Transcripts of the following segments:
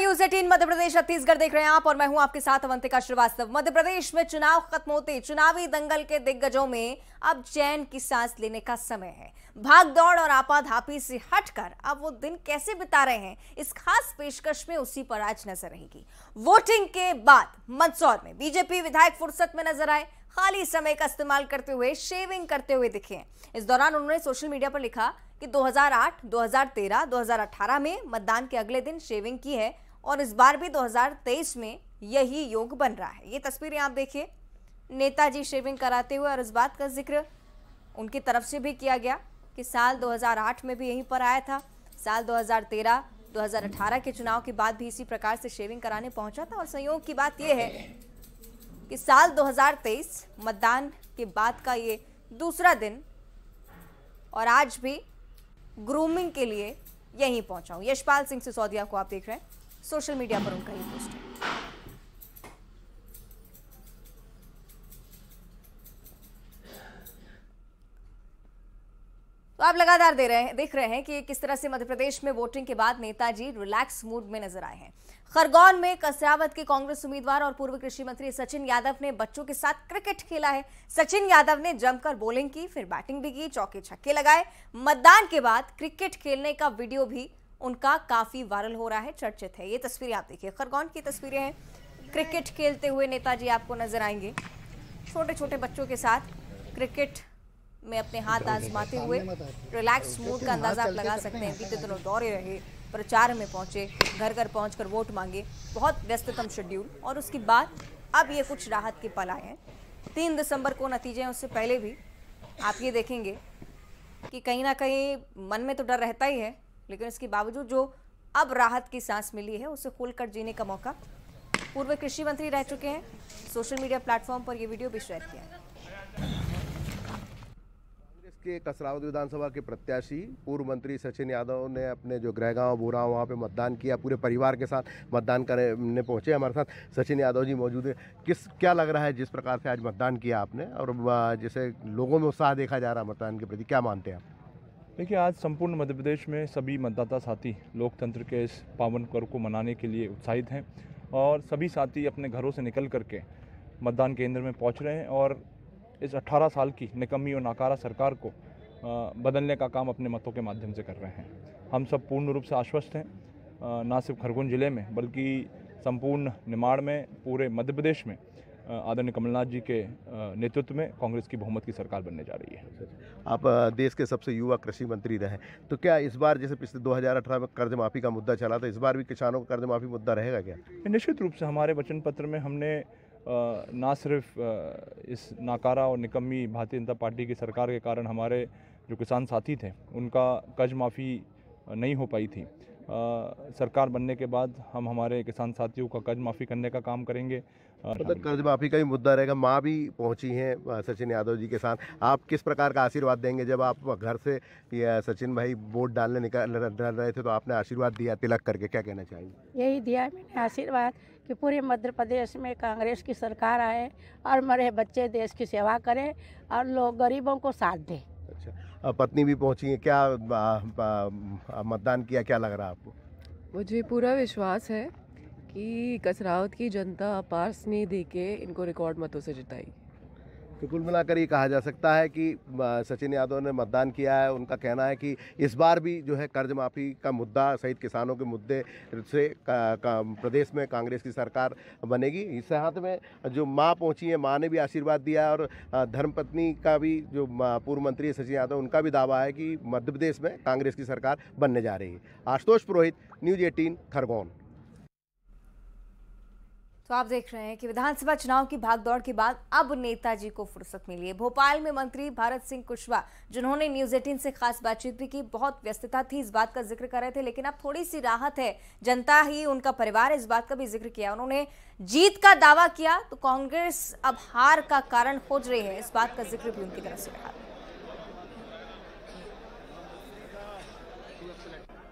News eighteen Madhya Pradesh Chhattisgarh देख रहे हैं आप और मैं हूं आपके साथ अवंतिका श्रीवास्तव मध्य प्रदेश में चुनाव खत्म होते चुनावी दंगल के दिग्गजों में अब चैन की सांस लेने का समय है भाग दौड़ और आपाधापी से हटकर अब वो दिन कैसे बिता रहे हैं इस खास पेशकश में उसी पर आज नजर रहेगी वोटिंग के बाद मंदसौर में बीजेपी विधायक फुर्सत में नजर आए खाली समय का इस्तेमाल करते हुए शेविंग करते हुए दिखे इस दौरान उन्होंने सोशल मीडिया पर लिखा कि 2008, 2013, 2018 में मतदान के अगले दिन शेविंग की है और इस बार भी 2023 में यही योग बन रहा है ये तस्वीरें आप देखिए नेताजी शेविंग कराते हुए और इस बात का जिक्र उनकी तरफ से भी किया गया कि साल 2008 में भी यहीं पर आया था साल 2013 2018 के चुनाव के बाद भी इसी प्रकार से शेविंग कराने पहुंचा था और संयोग की बात यह है कि साल 2023 मतदान के बाद का ये दूसरा दिन और आज भी ग्रूमिंग के लिए यहीं पहुंचा हूं यशपाल सिंह सिसोदिया को आप देख रहे हैं सोशल मीडिया पर उनका ये पोस्ट है तो आप लगातार दे रहे हैं देख रहे हैं कि किस तरह से मध्य प्रदेश में वोटिंग के बाद नेताजी रिलैक्स मूड में नजर आए हैं खरगोन में कसरावत के कांग्रेस उम्मीदवार और पूर्व कृषि मंत्री सचिन यादव ने बच्चों के साथ क्रिकेट खेला है सचिन यादव ने जमकर बॉलिंग की फिर बैटिंग भी की चौके छक्के लगाए मतदान के बाद क्रिकेट खेलने का वीडियो भी उनका काफ़ी वायरल हो रहा है चर्चित है ये तस्वीरें आप देखिए खरगोन की तस्वीरें हैं क्रिकेट खेलते हुए नेताजी आपको नजर आएंगे छोटे छोटे बच्चों के साथ क्रिकेट में अपने हाथ आजमाते हुए रिलैक्स मूड का अंदाज़ा आप लगा सकते हैं बीते दिनों दौरे रहे प्रचार में पहुंचे घर घर पहुंचकर वोट मांगे बहुत व्यस्ततम शेड्यूल और उसके बाद अब ये कुछ राहत के पल आए हैं तीन दिसंबर को नतीजे हैं उससे पहले भी आप ये देखेंगे कि कहीं ना कहीं मन में तो डर रहता ही है लेकिन इसके बावजूद जो अब राहत की सांस मिली है उसे खुलकर जीने का मौका पूर्व कृषि मंत्री रह चुके हैं सोशल मीडिया प्लेटफॉर्म पर यह वीडियो भी शेयर किया है के कसरावद विधानसभा के प्रत्याशी पूर्व मंत्री सचिन यादव ने अपने जो गृहगांव बुरा वहाँ पे मतदान किया पूरे परिवार के साथ मतदान करने पहुँचे हमारे साथ सचिन यादव जी मौजूद है किस क्या लग रहा है जिस प्रकार से आज मतदान किया आपने और जैसे लोगों में उत्साह देखा जा रहा है मतदान के प्रति क्या मानते हैं आप देखिए आज संपूर्ण मध्य प्रदेश में सभी मतदाता साथी लोकतंत्र के इस पावन पर्व को मनाने के लिए उत्साहित हैं और सभी साथी अपने घरों से निकल करके मतदान केंद्र में पहुंच रहे हैं और इस 18 साल की निकम्मी और नाकारा सरकार को बदलने का काम अपने मतों के माध्यम से कर रहे हैं हम सब पूर्ण रूप से आश्वस्त हैं ना सिर्फ खरगोन ज़िले में बल्कि संपूर्ण निमाड़ में पूरे मध्य प्रदेश में आदरणीय कमलनाथ जी के नेतृत्व में कांग्रेस की बहुमत की सरकार बनने जा रही है अच्छा, अच्छा। आप देश के सबसे युवा कृषि मंत्री रहे तो क्या इस बार जैसे पिछले 2018 में कर्ज माफ़ी का मुद्दा चला था इस बार भी किसानों का कर्ज माफ़ी मुद्दा रहेगा क्या निश्चित रूप से हमारे वचन पत्र में हमने ना सिर्फ इस नाकारा और निकम्मी भारतीय जनता पार्टी की सरकार के कारण हमारे जो किसान साथी थे उनका कर्ज माफ़ी नहीं हो पाई थी आ, सरकार बनने के बाद हम हमारे किसान साथियों का कर्ज माफ़ी करने का काम करेंगे मतलब कर्ज माफी का भी मुद्दा रहेगा माँ भी पहुंची हैं सचिन यादव जी के साथ आप किस प्रकार का आशीर्वाद देंगे जब आप घर से सचिन भाई वोट डालने निकल रहे थे तो आपने आशीर्वाद दिया तिलक करके क्या कहना चाहिए यही दिया मैंने आशीर्वाद कि पूरे मध्य प्रदेश में कांग्रेस की सरकार आए और मरे बच्चे देश की सेवा करें और लोग गरीबों को साथ दें अच्छा पत्नी भी पहुँची है क्या मतदान किया क्या लग रहा है आपको मुझे पूरा विश्वास है कि कसरावत की जनता पार्स नहीं दे के इनको रिकॉर्ड मतों से जिताई तो कुल मिलाकर ये कहा जा सकता है कि सचिन यादव ने मतदान किया है उनका कहना है कि इस बार भी जो है कर्ज माफ़ी का मुद्दा सहित किसानों के मुद्दे से का, का, प्रदेश में कांग्रेस की सरकार बनेगी इस हाथ में जो माँ पहुँची है माँ ने भी आशीर्वाद दिया और धर्मपत्नी का भी जो पूर्व मंत्री है सचिन यादव उनका भी दावा है कि मध्य प्रदेश में कांग्रेस की सरकार बनने जा रही है आशुतोष पुरोहित न्यूज एटीन खरगोन तो आप देख रहे हैं कि विधानसभा चुनाव की भागदौड़ के बाद अब नेताजी को फुर्सत मिली है भोपाल में मंत्री भारत सिंह कुशवाहा जिन्होंने न्यूज एटीन से खास बातचीत भी की बहुत व्यस्तता थी इस बात का जिक्र कर रहे थे लेकिन अब थोड़ी सी राहत है जनता ही उनका परिवार इस बात का भी जिक्र किया उन्होंने जीत का दावा किया तो कांग्रेस अब हार का कारण खोज रही है इस बात का जिक्र भी उनकी तरफ से रहा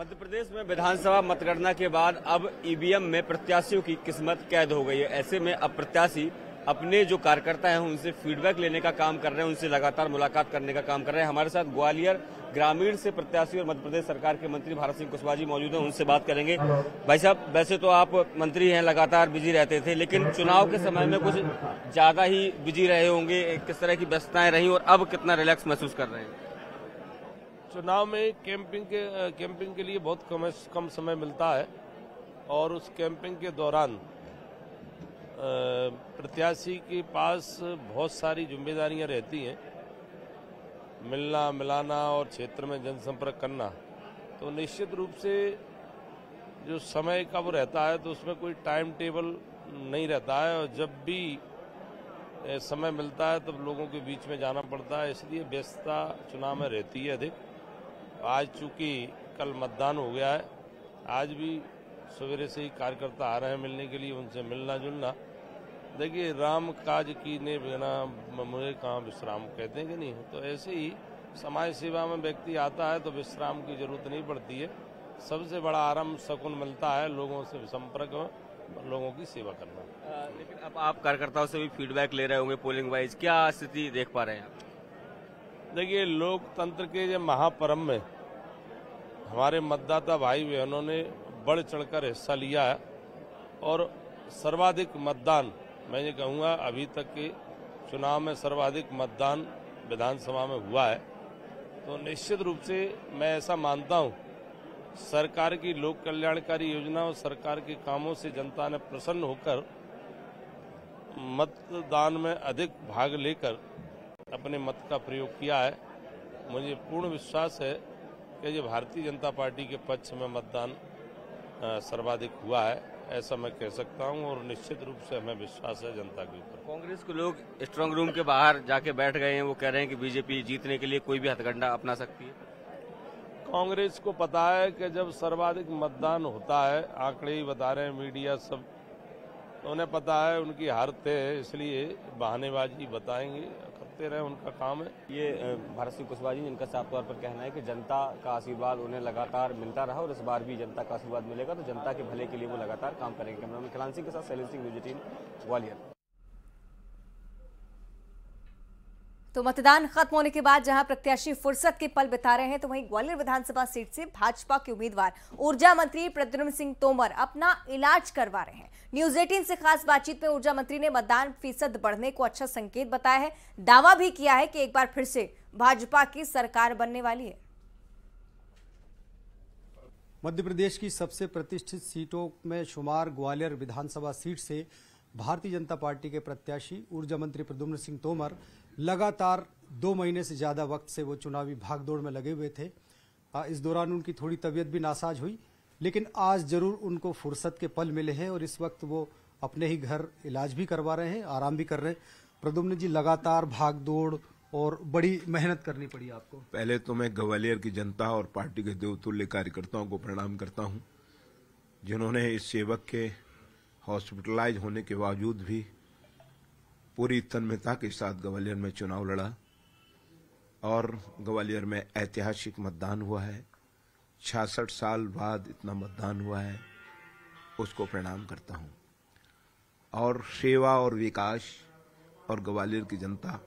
मध्य प्रदेश में विधानसभा मतगणना के बाद अब ईवीएम में प्रत्याशियों की किस्मत कैद हो गई है ऐसे में अब प्रत्याशी अपने जो कार्यकर्ता हैं उनसे फीडबैक लेने का काम कर रहे हैं उनसे लगातार मुलाकात करने का काम कर रहे हैं हमारे साथ ग्वालियर ग्रामीण से प्रत्याशी और मध्य प्रदेश सरकार के मंत्री भारत सिंह कुशवाहा जी मौजूद हैं उनसे बात करेंगे भाई साहब वैसे तो आप मंत्री हैं लगातार बिजी रहते थे लेकिन चुनाव के समय में कुछ ज्यादा ही बिजी रहे होंगे किस तरह की व्यस्तताएं रही और अब कितना रिलैक्स महसूस कर रहे हैं चुनाव में कैंपिंग के कैंपिंग के लिए बहुत कम कम समय मिलता है और उस कैंपिंग के दौरान प्रत्याशी के पास बहुत सारी जिम्मेदारियां रहती हैं मिलना मिलाना और क्षेत्र में जनसंपर्क करना तो निश्चित रूप से जो समय का वो रहता है तो उसमें कोई टाइम टेबल नहीं रहता है और जब भी समय मिलता है तब लोगों के बीच में जाना पड़ता है इसलिए व्यस्तता चुनाव में रहती है अधिक आज चूंकि कल मतदान हो गया है आज भी सवेरे से ही कार्यकर्ता आ रहे हैं मिलने के लिए उनसे मिलना जुलना देखिए राम काज की ने बिना मुझे कहाँ विश्राम कहते हैं कि नहीं तो ऐसे ही समाज सेवा में व्यक्ति आता है तो विश्राम की जरूरत नहीं पड़ती है सबसे बड़ा आराम शकुन मिलता है लोगों से संपर्क में लोगों की सेवा करना आ, लेकिन अब आप कार्यकर्ताओं से भी फीडबैक ले रहे होंगे पोलिंग वाइज क्या स्थिति देख पा रहे हैं आप देखिए लोकतंत्र के ये महापरम में हमारे मतदाता भाई बहनों ने बढ़ चढ़कर हिस्सा लिया है और सर्वाधिक मतदान मैं ये कहूँगा अभी तक के चुनाव में सर्वाधिक मतदान विधानसभा में हुआ है तो निश्चित रूप से मैं ऐसा मानता हूँ सरकार की लोक कल्याणकारी योजना और सरकार के कामों से जनता ने प्रसन्न होकर मतदान में अधिक भाग लेकर अपने मत का प्रयोग किया है मुझे पूर्ण विश्वास है कि ये भारतीय जनता पार्टी के पक्ष में मतदान सर्वाधिक हुआ है ऐसा मैं कह सकता हूं और निश्चित रूप से हमें विश्वास है जनता के ऊपर कांग्रेस के लोग स्ट्रांग रूम के बाहर जाके बैठ गए हैं वो कह रहे हैं कि बीजेपी जीतने के लिए कोई भी हथगंडा अपना सकती है कांग्रेस को पता है कि जब सर्वाधिक मतदान होता है आंकड़े ही बता रहे हैं मीडिया सब तो उन्हें पता है उनकी हारते है इसलिए बहानेबाजी बताएंगे करते रहे उनका काम है ये भारत सिंह कुशवाहा जी जिनका साफ तौर पर कहना है कि जनता का आशीर्वाद उन्हें लगातार मिलता रहा और इस बार भी जनता का आशीर्वाद मिलेगा तो जनता के भले के लिए वो लगातार काम करेंगे कैमरा में खिलान सिंह के साथ शैलेंद्र सिंह न्यूजीन ग्वालियर तो मतदान खत्म होने के बाद जहां प्रत्याशी फुर्सत के पल बिता रहे हैं तो वहीं ग्वालियर विधानसभा सीट से भाजपा के उम्मीदवार ऊर्जा मंत्री प्रद्युम्न सिंह तोमर अपना इलाज करवा रहे हैं न्यूज एटीन से खास बातचीत में ऊर्जा मंत्री ने मतदान फीसद बढ़ने को अच्छा संकेत बताया है दावा भी किया है कि एक बार फिर से भाजपा की सरकार बनने वाली है मध्य प्रदेश की सबसे प्रतिष्ठित सीटों में शुमार ग्वालियर विधानसभा सीट से भारतीय जनता पार्टी के प्रत्याशी ऊर्जा मंत्री प्रद्युम्न सिंह तोमर लगातार दो महीने से ज्यादा वक्त से वो चुनावी भागदौड़ में लगे हुए थे इस दौरान उनकी थोड़ी तबीयत भी नासाज हुई लेकिन आज जरूर उनको फुर्सत के पल मिले हैं और इस वक्त वो अपने ही घर इलाज भी करवा रहे हैं आराम भी कर रहे हैं प्रदुम्न जी लगातार भागदौड़ और बड़ी मेहनत करनी पड़ी आपको पहले तो मैं ग्वालियर की जनता और पार्टी के देवतुल्य कार्यकर्ताओं को प्रणाम करता हूँ जिन्होंने इस सेवक के हॉस्पिटलाइज होने के बावजूद भी पूरी तन्मयता के साथ ग्वालियर में चुनाव लड़ा और ग्वालियर में ऐतिहासिक मतदान हुआ है छियासठ साल बाद इतना मतदान हुआ है उसको प्रणाम करता हूँ और सेवा और विकास और ग्वालियर की जनता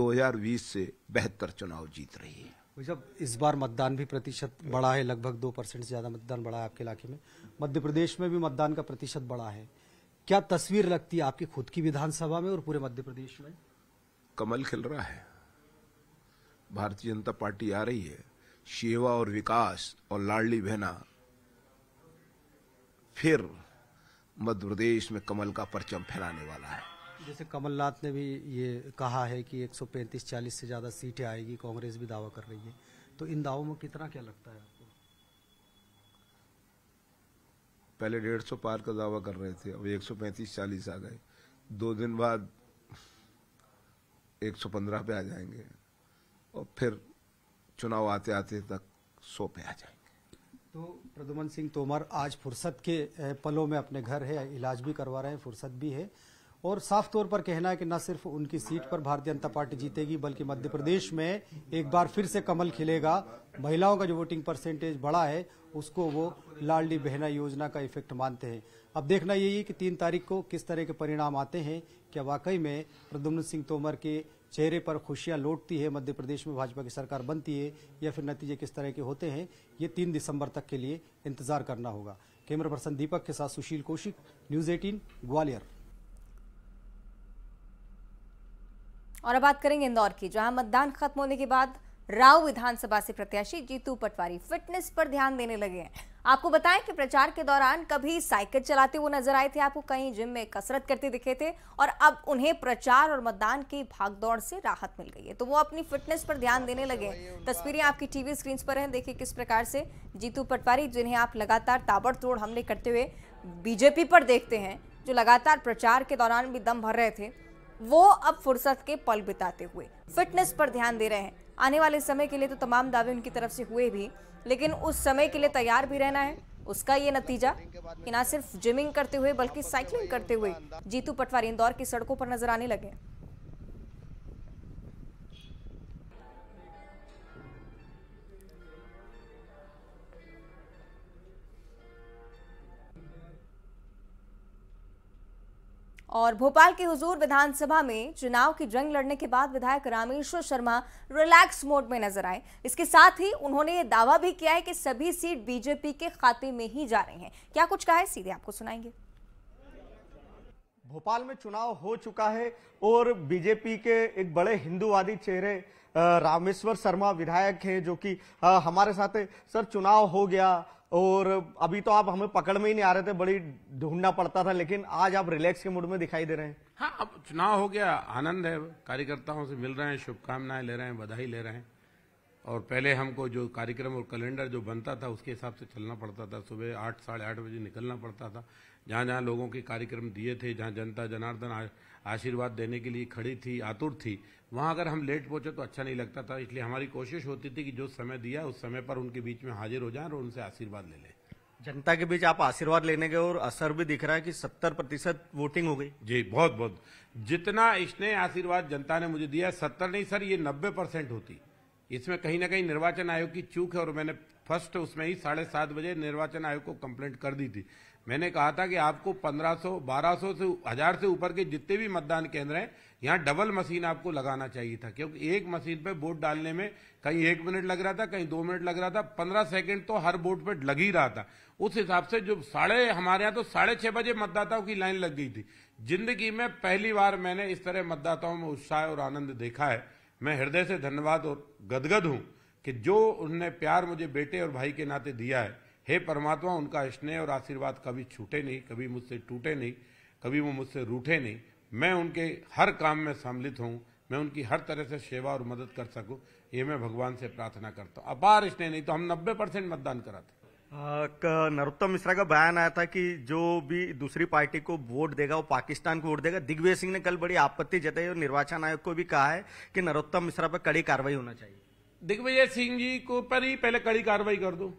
2020 से बेहतर चुनाव जीत रही है जब इस बार मतदान भी प्रतिशत बढ़ा है लगभग दो परसेंट से ज़्यादा मतदान बढ़ा है आपके इलाके में मध्य प्रदेश में भी मतदान का प्रतिशत बढ़ा है क्या तस्वीर लगती है आपकी खुद की विधानसभा में और पूरे मध्य प्रदेश में कमल खिल रहा है भारतीय जनता पार्टी आ रही है सेवा और विकास और लाडली बहना फिर मध्य प्रदेश में कमल का परचम फहराने वाला है जैसे कमलनाथ ने भी ये कहा है कि 135-40 से ज़्यादा सीटें आएगी कांग्रेस भी दावा कर रही है तो इन दावों में कितना क्या लगता है पहले डेढ़ सौ पार का दावा कर रहे थे अब एक सौ पैंतीस चालीस आ गए दो दिन बाद एक सौ पंद्रह पे आ जाएंगे और फिर चुनाव आते आते तक सौ पे आ जाएंगे तो प्रदुमन सिंह तोमर आज फुर्सत के पलों में अपने घर है इलाज भी करवा रहे हैं फुर्सत भी है और साफ तौर पर कहना है कि न सिर्फ उनकी सीट पर भारतीय जनता पार्टी जीतेगी बल्कि मध्य प्रदेश में एक बार फिर से कमल खिलेगा महिलाओं का जो वोटिंग परसेंटेज बढ़ा है उसको वो लाडली बहना योजना का इफेक्ट मानते हैं अब देखना यही कि तीन तारीख को किस तरह के परिणाम आते हैं क्या वाकई में प्रद्युम्न सिंह तोमर के चेहरे पर खुशियां लौटती है मध्य प्रदेश में भाजपा की सरकार बनती है या फिर नतीजे किस तरह के होते हैं ये तीन दिसंबर तक के लिए इंतजार करना होगा कैमरा पर्सन दीपक के साथ सुशील कौशिक न्यूज एटीन ग्वालियर और अब बात करेंगे इंदौर की जहां मतदान खत्म होने के बाद राव विधानसभा से प्रत्याशी जीतू पटवारी फिटनेस पर ध्यान देने लगे हैं आपको बताएं कि प्रचार के दौरान कभी साइकिल चलाते हुए नजर आए थे आपको कहीं जिम में कसरत करते दिखे थे और अब उन्हें प्रचार और मतदान की भागदौड़ से राहत मिल गई है तो वो अपनी फिटनेस पर ध्यान देने लगे तस्वीरें आपकी टीवी स्क्रीन पर हैं देखिए किस प्रकार से जीतू पटवारी जिन्हें आप लगातार ताबड़तोड़ हमले करते हुए बीजेपी पर देखते हैं जो लगातार प्रचार के दौरान भी दम भर रहे थे वो अब फुर्सत के पल बिताते हुए फिटनेस पर ध्यान दे रहे हैं आने वाले समय के लिए तो तमाम दावे उनकी तरफ से हुए भी लेकिन उस समय के लिए तैयार भी रहना है उसका ये नतीजा कि ना सिर्फ जिमिंग करते हुए बल्कि साइकिलिंग करते हुए जीतू पटवारी इंदौर की सड़कों पर नजर आने लगे और भोपाल के हुजूर विधानसभा में चुनाव की जंग लड़ने के बाद विधायक रामेश्वर शर्मा रिलैक्स मोड में नजर आए इसके साथ ही उन्होंने ये दावा भी किया है कि सभी सीट बीजेपी के खाते में ही जा रहे हैं क्या कुछ कहा है सीधे आपको सुनाएंगे भोपाल में चुनाव हो चुका है और बीजेपी के एक बड़े हिंदूवादी चेहरे रामेश्वर शर्मा विधायक हैं जो कि हमारे साथ सर चुनाव हो गया और अभी तो आप हमें पकड़ में ही नहीं आ रहे थे बड़ी ढूंढना पड़ता था लेकिन आज आप रिलैक्स के मूड में दिखाई दे रहे हैं हाँ अब चुनाव हो गया आनंद है कार्यकर्ताओं से मिल रहे हैं शुभकामनाएं ले रहे हैं बधाई ले रहे हैं और पहले हमको जो कार्यक्रम और कैलेंडर जो बनता था उसके हिसाब से चलना पड़ता था सुबह आठ साढ़े आठ बजे निकलना पड़ता था जहाँ जहाँ लोगों के कार्यक्रम दिए थे जहाँ जनता जनार्दन आशीर्वाद देने के लिए खड़ी थी आतुर थी वहाँ अगर हम लेट पहुँचे तो अच्छा नहीं लगता था इसलिए हमारी कोशिश होती थी कि जो समय दिया उस समय पर उनके बीच में हाजिर हो जाए और उनसे आशीर्वाद ले लें जनता के बीच आप आशीर्वाद लेने गए और असर भी दिख रहा है कि सत्तर प्रतिशत वोटिंग हो गई जी बहुत बहुत जितना इसने आशीर्वाद जनता ने मुझे दिया सत्तर नहीं सर ये नब्बे परसेंट होती इसमें कहीं ना कहीं निर्वाचन आयोग की चूक है और मैंने फर्स्ट उसमें ही साढ़े सात बजे निर्वाचन आयोग को कंप्लेंट कर दी थी मैंने कहा था कि आपको 1500, 1200 से हजार से ऊपर के जितने भी मतदान केंद्र हैं यहाँ डबल मशीन आपको लगाना चाहिए था क्योंकि एक मशीन पे वोट डालने में कहीं एक मिनट लग रहा था कहीं दो मिनट लग रहा था पंद्रह सेकंड तो हर वोट पे लग ही रहा था उस हिसाब से जो साढ़े हमारे यहाँ तो साढ़े छह बजे मतदाताओं की लाइन लग गई थी जिंदगी में पहली बार मैंने इस तरह मतदाताओं में उत्साह और आनंद देखा है मैं हृदय से धन्यवाद और गदगद हूँ कि जो उनने प्यार मुझे बेटे और भाई के नाते दिया है हे परमात्मा उनका स्नेह और आशीर्वाद कभी छूटे नहीं कभी मुझसे टूटे नहीं कभी वो मुझसे रूठे नहीं मैं उनके हर काम में सम्मिलित हूँ मैं उनकी हर तरह से सेवा और मदद कर सकूँ ये मैं भगवान से प्रार्थना करता हूँ अपार स्नेह नहीं तो हम नब्बे परसेंट मतदान कराते नरोत्तम मिश्रा का बयान आया था कि जो भी दूसरी पार्टी को वोट देगा वो पाकिस्तान को वोट देगा दिग्विजय सिंह ने कल बड़ी आपत्ति जताई और निर्वाचन आयोग को भी कहा है कि नरोत्तम मिश्रा पर कड़ी कार्रवाई होना चाहिए दिग्विजय सिंह जी को पर ही पहले कड़ी कार्रवाई कर दो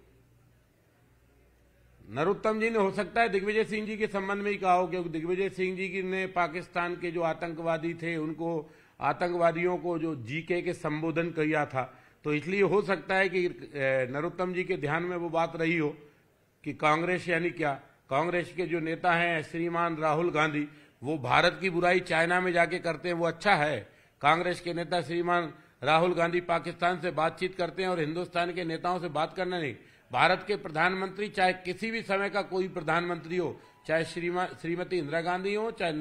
नरोत्तम जी ने हो सकता है दिग्विजय सिंह जी के संबंध में ही कहा हो क्योंकि दिग्विजय सिंह जी ने पाकिस्तान के जो आतंकवादी थे उनको आतंकवादियों को जो जीके के संबोधन किया था तो इसलिए हो सकता है कि नरोत्तम जी के ध्यान में वो बात रही हो कि कांग्रेस यानी क्या कांग्रेस के जो नेता हैं श्रीमान राहुल गांधी वो भारत की बुराई चाइना में जाके करते हैं वो अच्छा है कांग्रेस के नेता श्रीमान राहुल गांधी पाकिस्तान से बातचीत करते हैं और हिंदुस्तान के नेताओं से बात करना नहीं भारत के प्रधानमंत्री चाहे किसी भी समय का कोई प्रधानमंत्री हो चाहे श्रीमान श्रीमती इंदिरा गांधी हो चाहे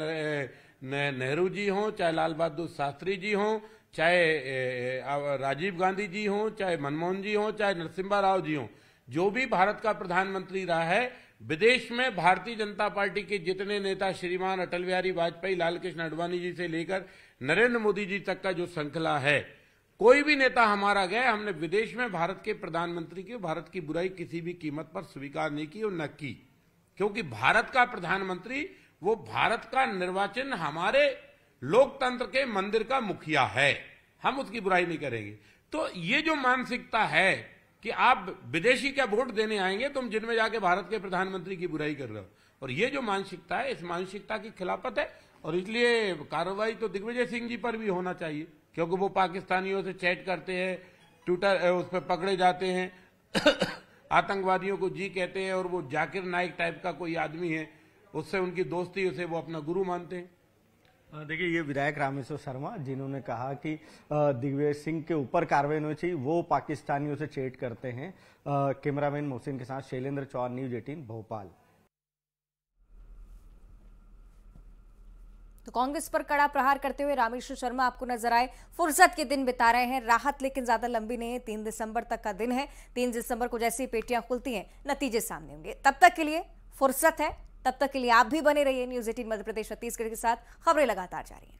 नेहरू जी हों चाहे लाल बहादुर शास्त्री जी हों चाहे राजीव गांधी जी हों चाहे मनमोहन जी हों चाहे नरसिम्हा राव जी हों जो भी भारत का प्रधानमंत्री रहा है विदेश में भारतीय जनता पार्टी के जितने नेता श्रीमान अटल बिहारी वाजपेयी लालकृष्ण अडवाणी जी से लेकर नरेंद्र मोदी जी तक का जो श्रृंखला है कोई भी नेता हमारा गया हमने विदेश में भारत के प्रधानमंत्री की भारत की बुराई किसी भी कीमत पर स्वीकार नहीं की और न की क्योंकि भारत का प्रधानमंत्री वो भारत का निर्वाचन हमारे लोकतंत्र के मंदिर का मुखिया है हम उसकी बुराई नहीं करेंगे तो ये जो मानसिकता है कि आप विदेशी क्या वोट देने आएंगे तुम जिनमें जाके भारत के प्रधानमंत्री की बुराई कर रहे हो और ये जो मानसिकता है इस मानसिकता की खिलाफत है और इसलिए कार्रवाई तो दिग्विजय सिंह जी पर भी होना चाहिए क्योंकि वो पाकिस्तानियों से चैट करते हैं ट्विटर उस पर पकड़े जाते हैं आतंकवादियों को जी कहते हैं और वो जाकिर नाइक टाइप का कोई आदमी है उससे उनकी दोस्ती उसे वो अपना गुरु मानते हैं देखिए ये विधायक रामेश्वर शर्मा जिन्होंने कहा कि दिग्विजय सिंह के ऊपर कार्रवाई होनी चाहिए वो पाकिस्तानियों से चेट करते हैं कैमरामैन मोहसिन के साथ शैलेंद्र चौहान न्यूज एटीन भोपाल तो कांग्रेस पर कड़ा प्रहार करते हुए रामेश्वर शर्मा आपको नजर आए फुर्सत के दिन बिता रहे हैं राहत लेकिन ज्यादा लंबी नहीं है तीन दिसंबर तक का दिन है तीन दिसंबर को जैसे ही पेटियां खुलती हैं नतीजे सामने होंगे तब तक के लिए फुर्सत है तब तक के लिए आप भी बने रहिए न्यूज एटीन मध्य प्रदेश छत्तीसगढ़ के साथ खबरें लगातार जारी हैं